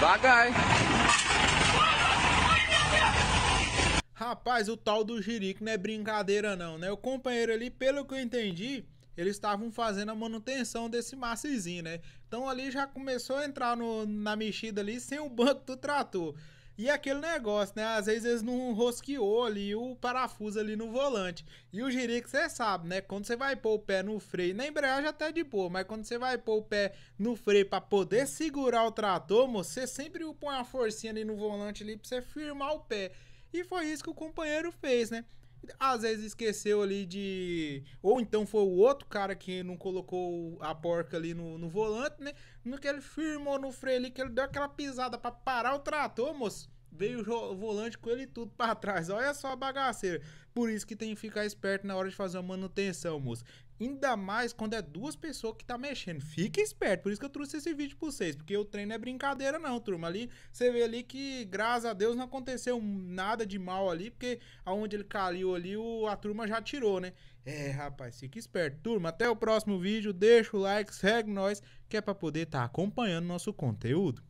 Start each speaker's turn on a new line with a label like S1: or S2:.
S1: Vagai. Rapaz, o tal do jirico não é brincadeira não, né? O companheiro ali, pelo que eu entendi, eles estavam fazendo a manutenção desse macizinho, né? Então ali já começou a entrar no, na mexida ali sem o banco do trator. E aquele negócio, né? Às vezes eles não rosqueou ali o parafuso ali no volante. E o giri que você sabe, né? Quando você vai pôr o pé no freio, na embreagem até de boa, mas quando você vai pôr o pé no freio para poder segurar o trator, você sempre põe uma forcinha ali no volante ali pra você firmar o pé. E foi isso que o companheiro fez, né? Às vezes esqueceu ali de. Ou então foi o outro cara que não colocou a porca ali no, no volante, né? No que ele firmou no freio ali, que ele deu aquela pisada para parar o trator, moço. Veio o volante com ele tudo para trás. Olha só a bagaceira. Por isso que tem que ficar esperto na hora de fazer uma manutenção, moço. Ainda mais quando é duas pessoas que tá mexendo. Fica esperto. Por isso que eu trouxe esse vídeo para vocês. Porque o treino é brincadeira, não, turma. Ali você vê ali que, graças a Deus, não aconteceu nada de mal ali. Porque aonde ele caiu ali, o, a turma já tirou, né? É, rapaz, fica esperto. Turma, até o próximo vídeo. Deixa o like, segue nós, que é para poder estar tá acompanhando nosso conteúdo.